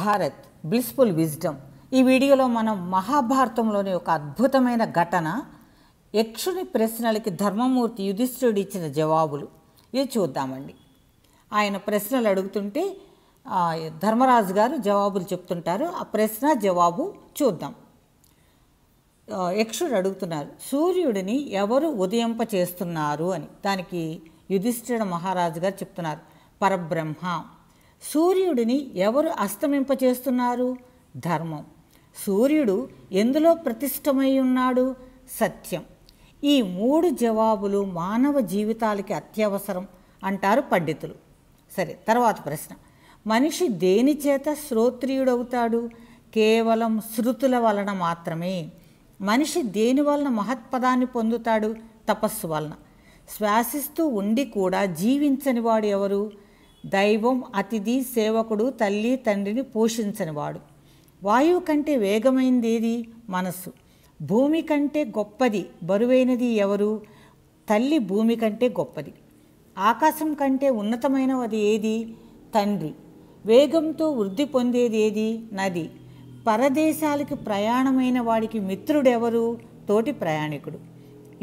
Bharat blissful wisdom ఈ వీడియోలో మనం మహాభారతంలోని ఒక అద్భుతమైన ఘటన యక్షుని ప్రశ్నలకి ధర్మమూర్తి యుధిష్ఠుడు ఇచ్చిన జవాబులు ఇది చూద్దామండి ఆయన ప్రశ్నలు అడుగుతుంటే ధర్మరాజు గారు జవాబులు చెప్తుంటారు ఆ ప్రశ్న జవాబు చూద్దాం యక్షుడు అడుగుతున్నారు సూర్యుడిని ఎవరు ఉదయింప చేస్తున్నారు అని దానికి యుధిష్ఠుడు మహారాజు గారు చెప్తున్నారు పరబ్రహ్మ సూర్యుడిని ఎవరు అస్తమింపచేస్తున్నారు ధర్మం సూర్యుడు ఎందులో ప్రతిష్టమై ఉన్నాడు సత్యం ఈ మూడు జవాబులు మానవ జీవితాలకి అత్యవసరం అంటారు పండితులు సరే తర్వాత ప్రశ్న మనిషి దేని చేత శ్రోత్రియుడవుతాడు కేవలం శృతుల వలన మాత్రమే మనిషి దేని వలన మహత్పదాన్ని పొందుతాడు తపస్సు వలన శ్వాసిస్తూ ఉండి కూడా జీవించని వాడు ఎవరు దైవం అతిథి సేవకుడు తల్లి తండ్రిని పోషించనివాడు వాయువు కంటే వేగమైందేది మనస్సు భూమి కంటే గొప్పది బరువైనది ఎవరు తల్లి భూమి కంటే గొప్పది ఆకాశం కంటే ఉన్నతమైనది ఏది తండ్రి వేగంతో వృద్ధి పొందేది ఏది నది పరదేశాలకి ప్రయాణమైన వాడికి మిత్రుడెవరు తోటి ప్రయాణికుడు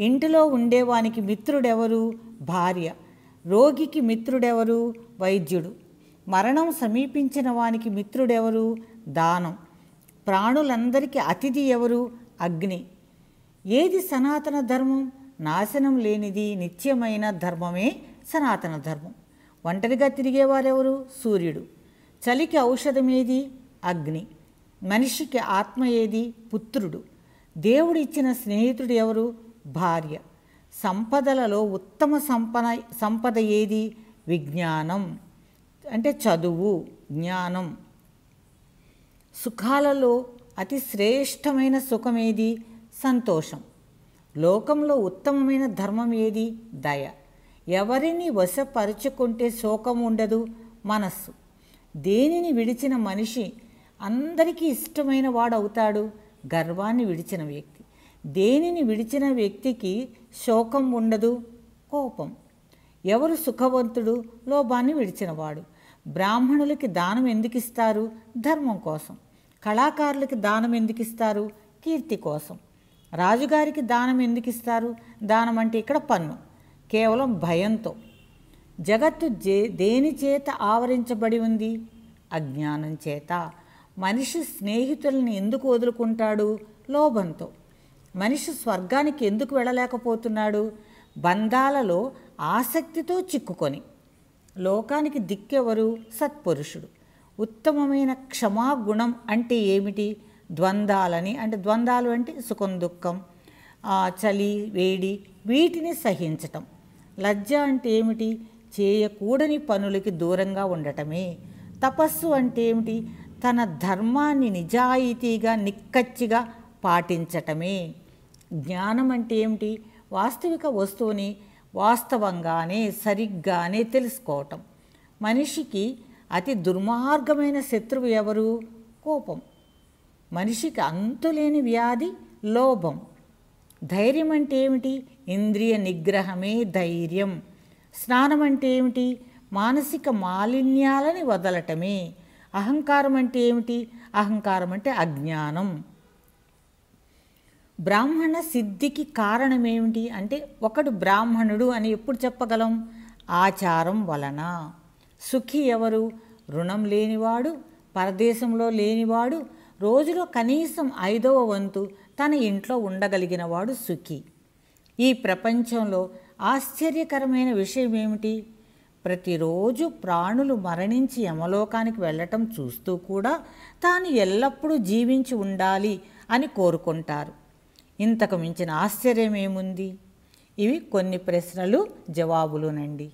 ఇంటిలో ఉండేవానికి మిత్రుడెవరు భార్య రోగికి మిత్రుడెవరు వైద్యుడు మరణం సమీపించిన వానికి మిత్రుడెవరు దానం ప్రాణులందరికీ అతిథి ఎవరు అగ్ని ఏది సనాతన ధర్మం నాశనం లేనిది నిత్యమైన ధర్మమే సనాతన ధర్మం ఒంటరిగా తిరిగేవారెవరు సూర్యుడు చలికి ఔషధం ఏది అగ్ని మనిషికి ఆత్మ ఏది పుత్రుడు దేవుడిచ్చిన స్నేహితుడు ఎవరు భార్య సంపదలలో ఉత్తమ సంపన సంపద ఏది విజ్ఞానం అంటే చదువు జ్ఞానం సుఖాలలో అతి శ్రేష్టమైన సుఖం ఏది సంతోషం లోకంలో ఉత్తమమైన ధర్మం ఏది దయ ఎవరిని వశపరుచుకుంటే శోకం ఉండదు మనస్సు దేనిని విడిచిన మనిషి అందరికీ ఇష్టమైన వాడవుతాడు గర్వాన్ని విడిచిన వ్యక్తి దేనిని విడిచిన వ్యక్తికి శోకం ఉండదు కోపం ఎవరు సుఖవంతుడు లోభాన్ని విడిచినవాడు బ్రాహ్మణులకి దానం ఎందుకు ఇస్తారు ధర్మం కోసం కళాకారులకి దానం ఎందుకు ఇస్తారు కీర్తి కోసం రాజుగారికి దానం ఎందుకు ఇస్తారు దానం అంటే ఇక్కడ పన్ను కేవలం భయంతో జగత్తు జే దేని చేత ఆవరించబడి ఉంది అజ్ఞానం చేత మనిషి స్నేహితులను ఎందుకు వదులుకుంటాడు లోభంతో మనిషి స్వర్గానికి ఎందుకు వెళ్ళలేకపోతున్నాడు బంధాలలో ఆసక్తితో చిక్కుకొని లోకానికి దిక్కెవరు సత్పురుషుడు ఉత్తమమైన క్షమాగుణం అంటే ఏమిటి ద్వంద్వాలని అంటే ద్వంద్వాలు అంటే సుఖం దుఃఖం చలి వేడి వీటిని సహించటం లజ్జ అంటే ఏమిటి చేయకూడని పనులకి దూరంగా ఉండటమే తపస్సు అంటే ఏమిటి తన ధర్మాన్ని నిజాయితీగా నిక్కచ్చిగా పాటించటమే జ్ఞానం అంటే ఏమిటి వాస్తవిక వస్తువుని వాస్తవంగానే సరిగ్గానే తెలుసుకోవటం మనిషికి అతి దుర్మార్గమైన శత్రువు ఎవరు కోపం మనిషికి అంతులేని వ్యాధి లోభం ధైర్యం అంటే ఏమిటి ఇంద్రియ నిగ్రహమే ధైర్యం స్నానం అంటే ఏమిటి మానసిక మాలిన్యాలని వదలటమే అహంకారం అంటే ఏమిటి అహంకారం అంటే అజ్ఞానం బ్రాహ్మణ సిద్ధికి కారణమేమిటి అంటే ఒకడు బ్రాహ్మణుడు అని ఎప్పుడు చెప్పగలం ఆచారం వలన సుఖి ఎవరు రుణం లేనివాడు పరదేశంలో లేనివాడు రోజులో కనీసం ఐదవ వంతు తన ఇంట్లో ఉండగలిగినవాడు సుఖి ఈ ప్రపంచంలో ఆశ్చర్యకరమైన విషయం ఏమిటి ప్రతిరోజు ప్రాణులు మరణించి యమలోకానికి వెళ్ళటం చూస్తూ కూడా తాను ఎల్లప్పుడూ జీవించి ఉండాలి అని కోరుకుంటారు ఇంతకు మించిన ఆశ్చర్యమేముంది ఇవి కొన్ని ప్రశ్నలు జవాబులునండి